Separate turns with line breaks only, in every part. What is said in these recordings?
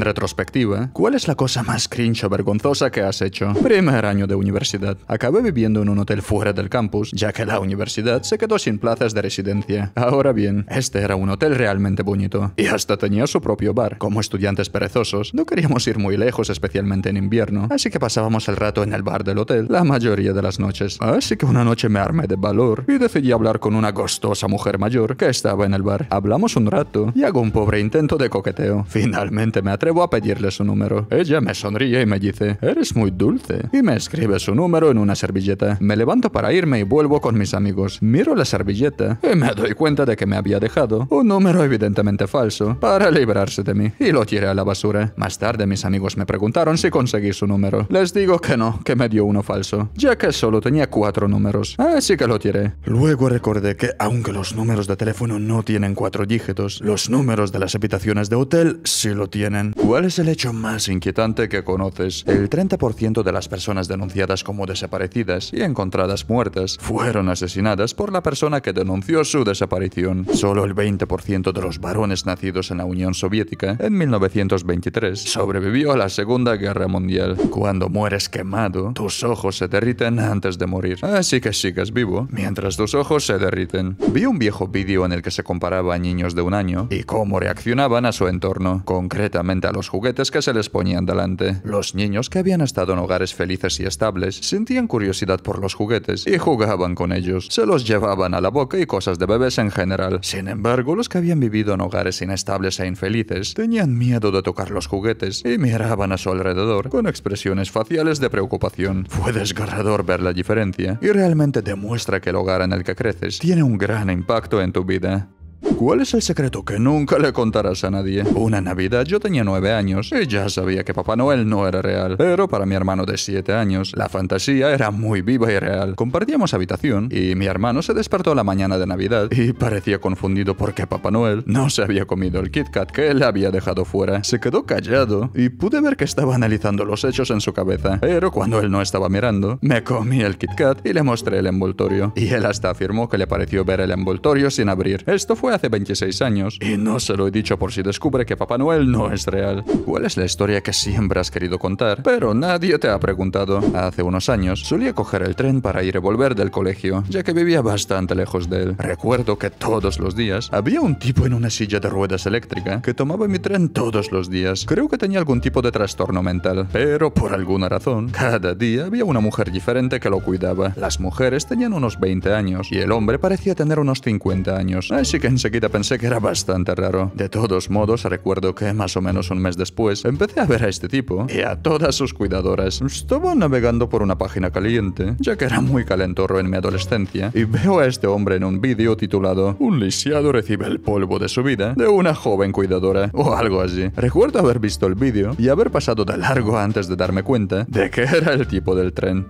En retrospectiva, ¿cuál es la cosa más cringe o vergonzosa que has hecho? Primer año de universidad. Acabé viviendo en un hotel fuera del campus, ya que la universidad se quedó sin plazas de residencia. Ahora bien, este era un hotel realmente bonito. Y hasta tenía su propio bar. Como estudiantes perezosos, no queríamos ir muy lejos, especialmente en invierno, así que pasábamos el rato en el bar del hotel la mayoría de las noches. Así que una noche me armé de valor y decidí hablar con una gostosa mujer mayor que estaba en el bar. Hablamos un rato y hago un pobre intento de coqueteo. Finalmente me atrevo a pedirle su número. Ella me sonríe y me dice, eres muy dulce. Y me escribe su número en una servilleta. Me levanto para irme y vuelvo con mis amigos. Miro la servilleta y me doy cuenta de que me había dejado un número evidentemente falso para librarse de mí y lo tiré a la basura. Más tarde mis amigos me preguntaron si conseguí su número. Les digo que no, que me dio uno falso, ya que solo tenía cuatro números, así que lo tiré. Luego recordé que aunque los números de teléfono no tienen cuatro dígitos, los números de las habitaciones de hotel sí lo tienen. ¿Cuál es el hecho más inquietante que conoces? El 30% de las personas denunciadas como desaparecidas y encontradas muertas fueron asesinadas por la persona que denunció su desaparición. Solo el 20% de los varones nacidos en la Unión Soviética en 1923 sobrevivió a la Segunda Guerra Mundial. Cuando mueres quemado, tus ojos se derriten antes de morir. Así que sigas vivo mientras tus ojos se derriten. Vi un viejo vídeo en el que se comparaba a niños de un año y cómo reaccionaban a su entorno, concretamente a los juguetes que se les ponían delante. Los niños que habían estado en hogares felices y estables sentían curiosidad por los juguetes y jugaban con ellos. Se los llevaban a la boca y cosas de bebés en general. Sin embargo, los que habían vivido en hogares inestables e infelices tenían miedo de tocar los juguetes y miraban a su alrededor con expresiones faciales de preocupación. Fue desgarrador ver la diferencia y realmente demuestra que el hogar en el que creces tiene un gran impacto en tu vida. ¿Cuál es el secreto que nunca le contarás a nadie? Una Navidad yo tenía nueve años y ya sabía que Papá Noel no era real, pero para mi hermano de siete años la fantasía era muy viva y real. Compartíamos habitación y mi hermano se despertó la mañana de Navidad y parecía confundido porque Papá Noel no se había comido el Kit Kat que él había dejado fuera. Se quedó callado y pude ver que estaba analizando los hechos en su cabeza, pero cuando él no estaba mirando, me comí el Kit Kat y le mostré el envoltorio. Y él hasta afirmó que le pareció ver el envoltorio sin abrir. Esto fue hace 26 años y no se lo he dicho por si descubre que Papá Noel no es real. ¿Cuál es la historia que siempre has querido contar, pero nadie te ha preguntado? Hace unos años solía coger el tren para ir y volver del colegio, ya que vivía bastante lejos de él. Recuerdo que todos los días había un tipo en una silla de ruedas eléctrica que tomaba mi tren todos los días. Creo que tenía algún tipo de trastorno mental, pero por alguna razón, cada día había una mujer diferente que lo cuidaba. Las mujeres tenían unos 20 años y el hombre parecía tener unos 50 años, así que en enseguida pensé que era bastante raro. De todos modos, recuerdo que más o menos un mes después empecé a ver a este tipo y a todas sus cuidadoras. estuvo navegando por una página caliente, ya que era muy calentorro en mi adolescencia, y veo a este hombre en un vídeo titulado Un lisiado recibe el polvo de su vida de una joven cuidadora o algo así. Recuerdo haber visto el vídeo y haber pasado de largo antes de darme cuenta de que era el tipo del tren.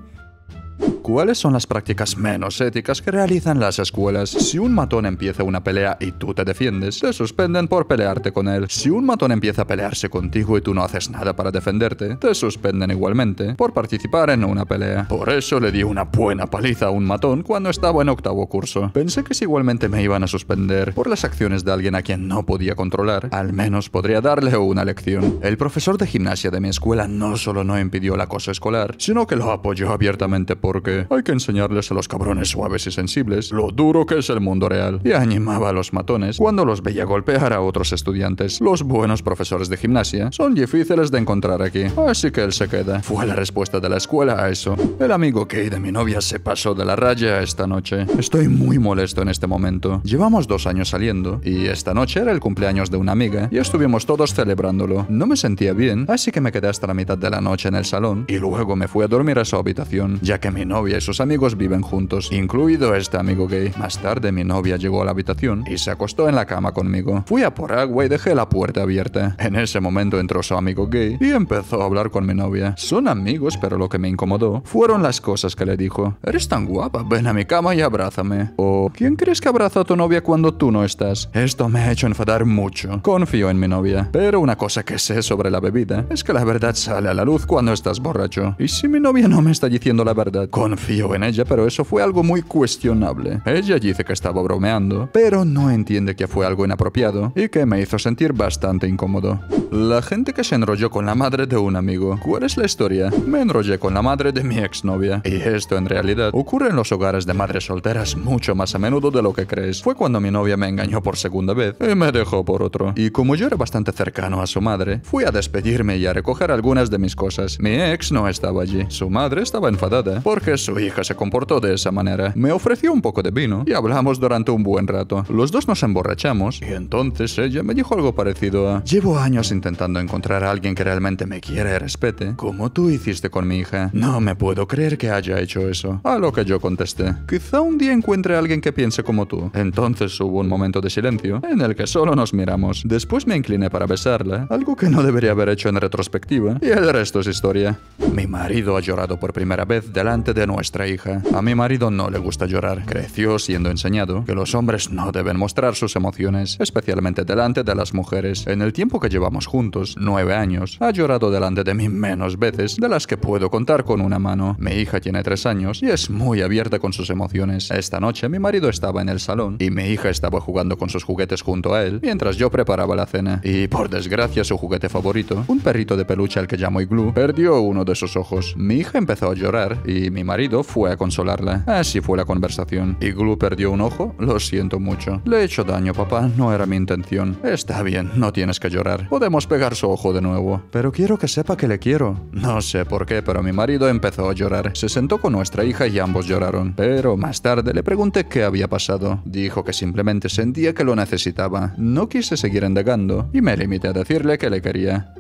¿Cuáles son las prácticas menos éticas que realizan las escuelas? Si un matón empieza una pelea y tú te defiendes, te suspenden por pelearte con él. Si un matón empieza a pelearse contigo y tú no haces nada para defenderte, te suspenden igualmente por participar en una pelea. Por eso le di una buena paliza a un matón cuando estaba en octavo curso. Pensé que si igualmente me iban a suspender por las acciones de alguien a quien no podía controlar, al menos podría darle una lección. El profesor de gimnasia de mi escuela no solo no impidió el acoso escolar, sino que lo apoyó abiertamente porque hay que enseñarles a los cabrones suaves y sensibles lo duro que es el mundo real, y animaba a los matones cuando los veía golpear a otros estudiantes. Los buenos profesores de gimnasia son difíciles de encontrar aquí, así que él se queda. Fue la respuesta de la escuela a eso. El amigo Kay de mi novia se pasó de la raya esta noche. Estoy muy molesto en este momento. Llevamos dos años saliendo, y esta noche era el cumpleaños de una amiga, y estuvimos todos celebrándolo. No me sentía bien, así que me quedé hasta la mitad de la noche en el salón, y luego me fui a dormir a su habitación, ya que mi novia y sus amigos viven juntos, incluido este amigo gay. Más tarde mi novia llegó a la habitación y se acostó en la cama conmigo. Fui a por agua y dejé la puerta abierta. En ese momento entró su amigo gay y empezó a hablar con mi novia. Son amigos, pero lo que me incomodó fueron las cosas que le dijo. Eres tan guapa, ven a mi cama y abrázame. O, ¿quién crees que abraza a tu novia cuando tú no estás? Esto me ha hecho enfadar mucho. Confío en mi novia. Pero una cosa que sé sobre la bebida es que la verdad sale a la luz cuando estás borracho. ¿Y si mi novia no me está diciendo la verdad? Con confío en ella, pero eso fue algo muy cuestionable. Ella dice que estaba bromeando, pero no entiende que fue algo inapropiado y que me hizo sentir bastante incómodo. La gente que se enrolló con la madre de un amigo. ¿Cuál es la historia? Me enrollé con la madre de mi exnovia. Y esto en realidad ocurre en los hogares de madres solteras mucho más a menudo de lo que crees. Fue cuando mi novia me engañó por segunda vez y me dejó por otro. Y como yo era bastante cercano a su madre, fui a despedirme y a recoger algunas de mis cosas. Mi ex no estaba allí. Su madre estaba enfadada porque su hija se comportó de esa manera. Me ofreció un poco de vino y hablamos durante un buen rato. Los dos nos emborrachamos y entonces ella me dijo algo parecido a Llevo años intentando encontrar a alguien que realmente me quiera y respete, como tú hiciste con mi hija. No me puedo creer que haya hecho eso. A lo que yo contesté. Quizá un día encuentre a alguien que piense como tú. Entonces hubo un momento de silencio en el que solo nos miramos. Después me incliné para besarla, algo que no debería haber hecho en retrospectiva, y el resto es historia. Mi marido ha llorado por primera vez delante de nuestra hija. A mi marido no le gusta llorar. Creció siendo enseñado que los hombres no deben mostrar sus emociones, especialmente delante de las mujeres. En el tiempo que llevamos juntos, nueve años, ha llorado delante de mí menos veces de las que puedo contar con una mano. Mi hija tiene tres años y es muy abierta con sus emociones. Esta noche mi marido estaba en el salón y mi hija estaba jugando con sus juguetes junto a él mientras yo preparaba la cena. Y por desgracia su juguete favorito, un perrito de peluche al que llamo Igloo, perdió uno de sus ojos. Mi hija empezó a llorar y mi marido fue a consolarla. Así fue la conversación. ¿Y Glue perdió un ojo? Lo siento mucho. Le he hecho daño, papá. No era mi intención. Está bien, no tienes que llorar. Podemos pegar su ojo de nuevo. Pero quiero que sepa que le quiero. No sé por qué, pero mi marido empezó a llorar. Se sentó con nuestra hija y ambos lloraron. Pero más tarde le pregunté qué había pasado. Dijo que simplemente sentía que lo necesitaba. No quise seguir indagando y me limité a decirle que le quería.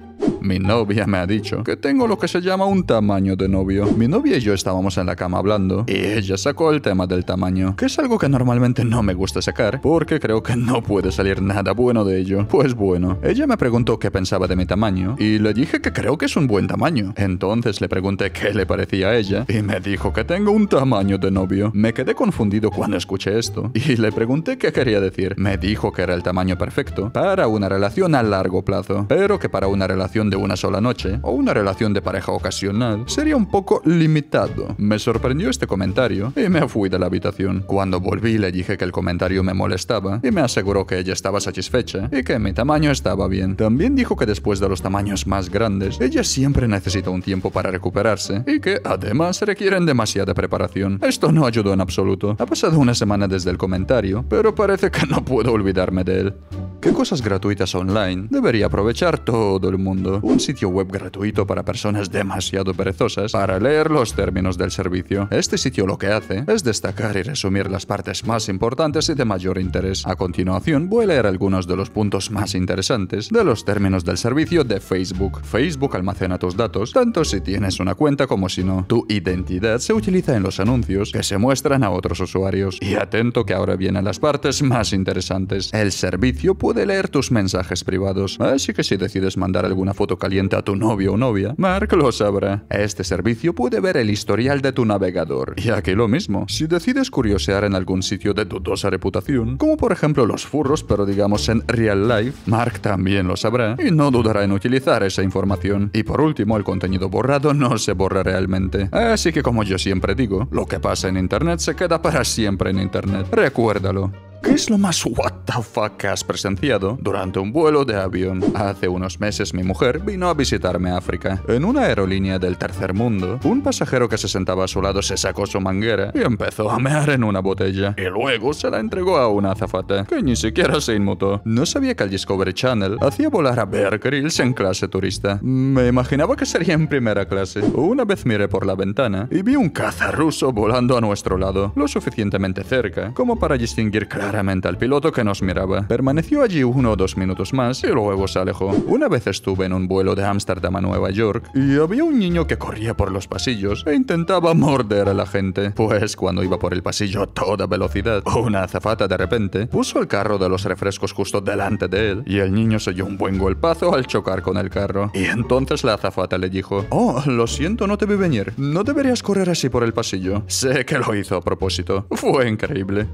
Mi novia me ha dicho que tengo lo que se llama un tamaño de novio. Mi novia y yo estábamos en la cama hablando y ella sacó el tema del tamaño, que es algo que normalmente no me gusta sacar porque creo que no puede salir nada bueno de ello. Pues bueno, ella me preguntó qué pensaba de mi tamaño y le dije que creo que es un buen tamaño. Entonces le pregunté qué le parecía a ella y me dijo que tengo un tamaño de novio. Me quedé confundido cuando escuché esto y le pregunté qué quería decir. Me dijo que era el tamaño perfecto para una relación a largo plazo, pero que para una relación de una sola noche o una relación de pareja ocasional sería un poco limitado. Me sorprendió este comentario y me fui de la habitación. Cuando volví le dije que el comentario me molestaba y me aseguró que ella estaba satisfecha y que mi tamaño estaba bien. También dijo que después de los tamaños más grandes, ella siempre necesita un tiempo para recuperarse y que además requieren demasiada preparación. Esto no ayudó en absoluto. Ha pasado una semana desde el comentario, pero parece que no puedo olvidarme de él. ¿Qué cosas gratuitas online debería aprovechar todo el mundo? Un sitio web gratuito para personas demasiado perezosas para leer los términos del servicio. Este sitio lo que hace es destacar y resumir las partes más importantes y de mayor interés. A continuación voy a leer algunos de los puntos más interesantes de los términos del servicio de Facebook. Facebook almacena tus datos, tanto si tienes una cuenta como si no. Tu identidad se utiliza en los anuncios que se muestran a otros usuarios. Y atento que ahora vienen las partes más interesantes. El servicio puede puede leer tus mensajes privados, así que si decides mandar alguna foto caliente a tu novio o novia, Mark lo sabrá. Este servicio puede ver el historial de tu navegador. Y aquí lo mismo, si decides curiosear en algún sitio de dudosa reputación, como por ejemplo los furros, pero digamos en real life, Mark también lo sabrá y no dudará en utilizar esa información. Y por último, el contenido borrado no se borra realmente. Así que como yo siempre digo, lo que pasa en Internet se queda para siempre en Internet. Recuérdalo. ¿Qué es lo más WTF que has presenciado durante un vuelo de avión? Hace unos meses mi mujer vino a visitarme a África. En una aerolínea del tercer mundo, un pasajero que se sentaba a su lado se sacó su manguera y empezó a mear en una botella. Y luego se la entregó a una azafata, que ni siquiera se inmutó. No sabía que el Discovery Channel hacía volar a Bear Grylls en clase turista. Me imaginaba que sería en primera clase. Una vez miré por la ventana y vi un caza ruso volando a nuestro lado, lo suficientemente cerca como para distinguir claramente claramente al piloto que nos miraba. Permaneció allí uno o dos minutos más y luego se alejó. Una vez estuve en un vuelo de Ámsterdam a Nueva York y había un niño que corría por los pasillos e intentaba morder a la gente. Pues cuando iba por el pasillo a toda velocidad, una azafata de repente puso el carro de los refrescos justo delante de él y el niño se dio un buen golpazo al chocar con el carro. Y entonces la azafata le dijo, oh, lo siento, no te vi venir. No deberías correr así por el pasillo. Sé que lo hizo a propósito. Fue increíble.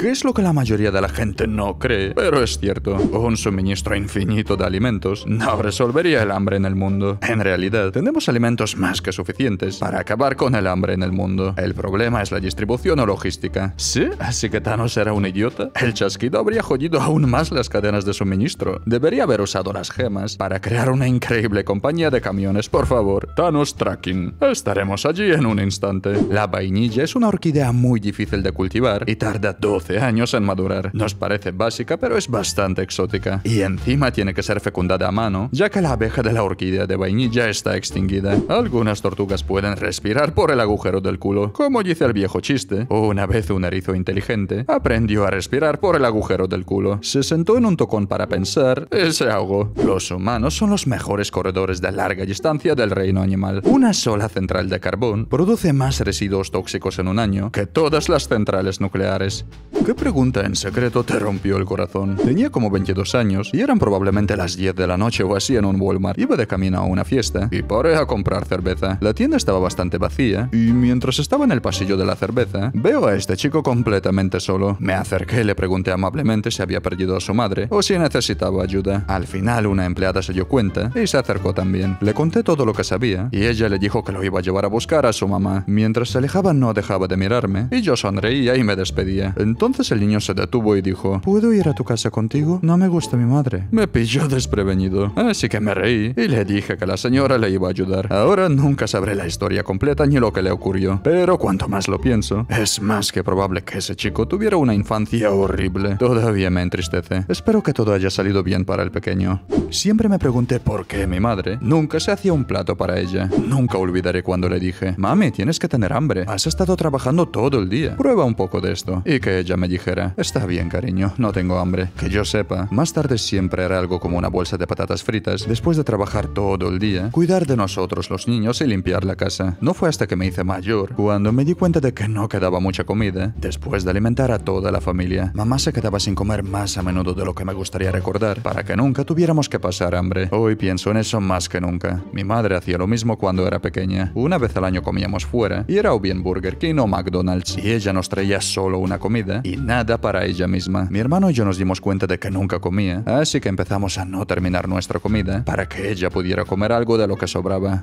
¿Qué es lo que la mayoría de la gente no cree, pero es cierto. Un suministro infinito de alimentos no resolvería el hambre en el mundo. En realidad, tenemos alimentos más que suficientes para acabar con el hambre en el mundo. El problema es la distribución o logística. ¿Sí? ¿Así que Thanos era un idiota? El chasquido habría jodido aún más las cadenas de suministro. Debería haber usado las gemas para crear una increíble compañía de camiones, por favor. Thanos Tracking. Estaremos allí en un instante. La vainilla es una orquídea muy difícil de cultivar y tarda 12 años en madurar. Nos parece básica, pero es bastante exótica. Y encima tiene que ser fecundada a mano, ya que la abeja de la orquídea de vainilla está extinguida. Algunas tortugas pueden respirar por el agujero del culo. Como dice el viejo chiste, una vez un erizo inteligente aprendió a respirar por el agujero del culo. Se sentó en un tocón para pensar y se ahogó. Los humanos son los mejores corredores de larga distancia del reino animal. Una sola central de carbón produce más residuos tóxicos en un año que todas las centrales nucleares. ¿Qué pregunta en secreto te rompió el corazón? Tenía como 22 años y eran probablemente las 10 de la noche o así en un Walmart. Iba de camino a una fiesta y paré a comprar cerveza. La tienda estaba bastante vacía y mientras estaba en el pasillo de la cerveza, veo a este chico completamente solo. Me acerqué y le pregunté amablemente si había perdido a su madre o si necesitaba ayuda. Al final una empleada se dio cuenta y se acercó también. Le conté todo lo que sabía y ella le dijo que lo iba a llevar a buscar a su mamá. Mientras se alejaba no dejaba de mirarme y yo sonreía y me despedía. Entonces entonces el niño se detuvo y dijo, ¿puedo ir a tu casa contigo? No me gusta mi madre. Me pilló desprevenido, así que me reí y le dije que la señora le iba a ayudar. Ahora nunca sabré la historia completa ni lo que le ocurrió, pero cuanto más lo pienso, es más que probable que ese chico tuviera una infancia horrible. Todavía me entristece. Espero que todo haya salido bien para el pequeño. Siempre me pregunté por qué mi madre nunca se hacía un plato para ella. Nunca olvidaré cuando le dije, mami, tienes que tener hambre. Has estado trabajando todo el día. Prueba un poco de esto. Y que ella me dijera, está bien cariño, no tengo hambre, que yo sepa. Más tarde siempre era algo como una bolsa de patatas fritas, después de trabajar todo el día, cuidar de nosotros los niños y limpiar la casa. No fue hasta que me hice mayor, cuando me di cuenta de que no quedaba mucha comida, después de alimentar a toda la familia. Mamá se quedaba sin comer más a menudo de lo que me gustaría recordar, para que nunca tuviéramos que pasar hambre. Hoy pienso en eso más que nunca. Mi madre hacía lo mismo cuando era pequeña. Una vez al año comíamos fuera, y era o bien Burger King o McDonald's, y ella nos traía solo una comida, y y nada para ella misma. Mi hermano y yo nos dimos cuenta de que nunca comía, así que empezamos a no terminar nuestra comida para que ella pudiera comer algo de lo que sobraba.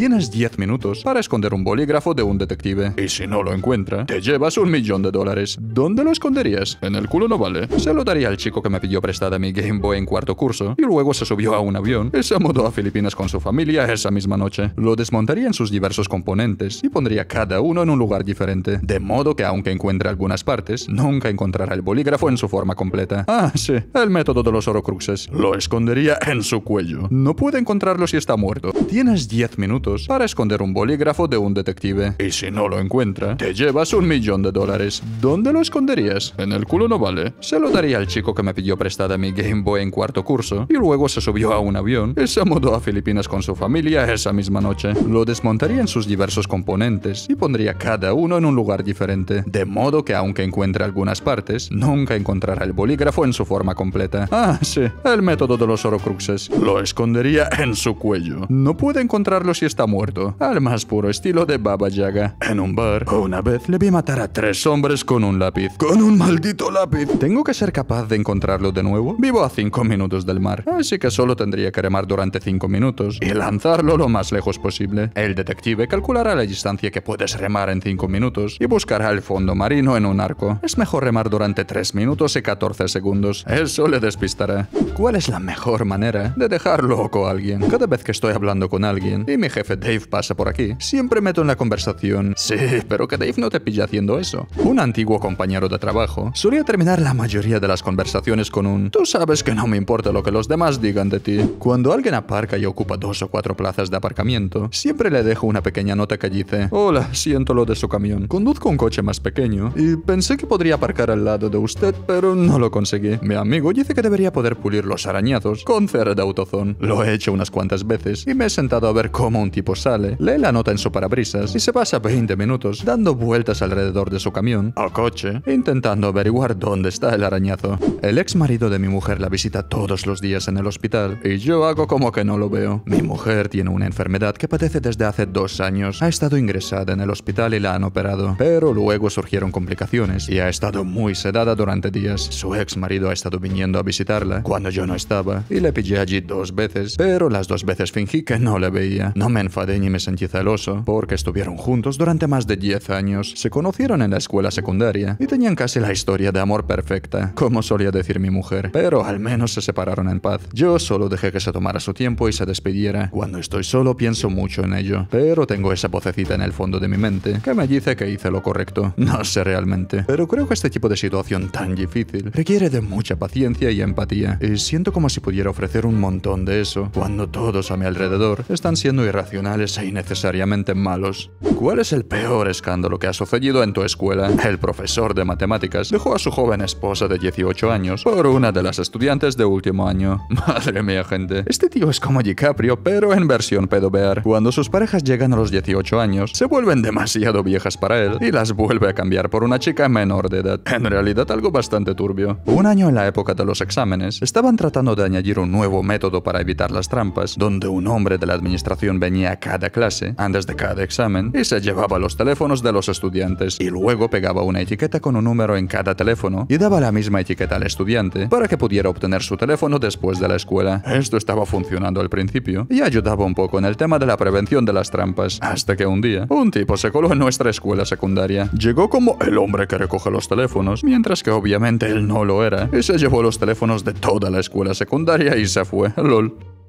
Tienes 10 minutos para esconder un bolígrafo de un detective. Y si no lo encuentra, te llevas un millón de dólares. ¿Dónde lo esconderías? En el culo no vale. Se lo daría al chico que me pidió prestada mi Game Boy en cuarto curso y luego se subió a un avión y se mudó a Filipinas con su familia esa misma noche. Lo desmontaría en sus diversos componentes y pondría cada uno en un lugar diferente. De modo que aunque encuentre algunas partes, nunca encontrará el bolígrafo en su forma completa. Ah, sí, el método de los orocruxes. Lo escondería en su cuello. No puede encontrarlo si está muerto. Tienes 10 minutos para esconder un bolígrafo de un detective. Y si no lo encuentra, te llevas un millón de dólares. ¿Dónde lo esconderías? En el culo no vale. Se lo daría al chico que me pidió prestada mi Game Boy en cuarto curso y luego se subió a un avión y se mudó a Filipinas con su familia esa misma noche. Lo desmontaría en sus diversos componentes y pondría cada uno en un lugar diferente, de modo que aunque encuentre algunas partes, nunca encontrará el bolígrafo en su forma completa. Ah, sí, el método de los orocruxes. Lo escondería en su cuello. No puede encontrarlo si está muerto, al más puro estilo de Baba Yaga. En un bar, una vez le vi matar a tres hombres con un lápiz. ¡Con un maldito lápiz! ¿Tengo que ser capaz de encontrarlo de nuevo? Vivo a 5 minutos del mar, así que solo tendría que remar durante 5 minutos y lanzarlo lo más lejos posible. El detective calculará la distancia que puedes remar en 5 minutos y buscará el fondo marino en un arco. Es mejor remar durante 3 minutos y 14 segundos. Eso le despistará. ¿Cuál es la mejor manera de dejar loco a alguien? Cada vez que estoy hablando con alguien y mi jefe Dave pasa por aquí, siempre meto en la conversación, sí, pero que Dave no te pilla haciendo eso. Un antiguo compañero de trabajo solía terminar la mayoría de las conversaciones con un, tú sabes que no me importa lo que los demás digan de ti. Cuando alguien aparca y ocupa dos o cuatro plazas de aparcamiento, siempre le dejo una pequeña nota que dice, hola, siento lo de su camión, conduzco un coche más pequeño y pensé que podría aparcar al lado de usted, pero no lo conseguí. Mi amigo dice que debería poder pulir los arañazos con cera de autozón. Lo he hecho unas cuantas veces y me he sentado a ver cómo un tipo sale, lee la nota en su parabrisas y se pasa 20 minutos dando vueltas alrededor de su camión o coche intentando averiguar dónde está el arañazo. El ex marido de mi mujer la visita todos los días en el hospital y yo hago como que no lo veo. Mi mujer tiene una enfermedad que padece desde hace dos años. Ha estado ingresada en el hospital y la han operado, pero luego surgieron complicaciones y ha estado muy sedada durante días. Su ex marido ha estado viniendo a visitarla cuando yo no estaba y le pillé allí dos veces, pero las dos veces fingí que no le veía. No me enfadé y me sentí celoso porque estuvieron juntos durante más de 10 años, se conocieron en la escuela secundaria y tenían casi la historia de amor perfecta, como solía decir mi mujer, pero al menos se separaron en paz. Yo solo dejé que se tomara su tiempo y se despidiera. Cuando estoy solo pienso mucho en ello, pero tengo esa vocecita en el fondo de mi mente que me dice que hice lo correcto. No sé realmente, pero creo que este tipo de situación tan difícil requiere de mucha paciencia y empatía, y siento como si pudiera ofrecer un montón de eso cuando todos a mi alrededor están siendo irracionales e innecesariamente malos. ¿Cuál es el peor escándalo que ha sucedido en tu escuela? El profesor de matemáticas dejó a su joven esposa de 18 años por una de las estudiantes de último año. Madre mía, gente. Este tío es como DiCaprio, pero en versión pedobear. Cuando sus parejas llegan a los 18 años, se vuelven demasiado viejas para él y las vuelve a cambiar por una chica menor de edad. En realidad, algo bastante turbio. Un año en la época de los exámenes, estaban tratando de añadir un nuevo método para evitar las trampas, donde un hombre de la administración venía cada clase, antes de cada examen, y se llevaba los teléfonos de los estudiantes y luego pegaba una etiqueta con un número en cada teléfono y daba la misma etiqueta al estudiante para que pudiera obtener su teléfono después de la escuela. Esto estaba funcionando al principio y ayudaba un poco en el tema de la prevención de las trampas, hasta que un día un tipo se coló en nuestra escuela secundaria. Llegó como el hombre que recoge los teléfonos, mientras que obviamente él no lo era, y se llevó los teléfonos de toda la escuela secundaria y se fue. LOL.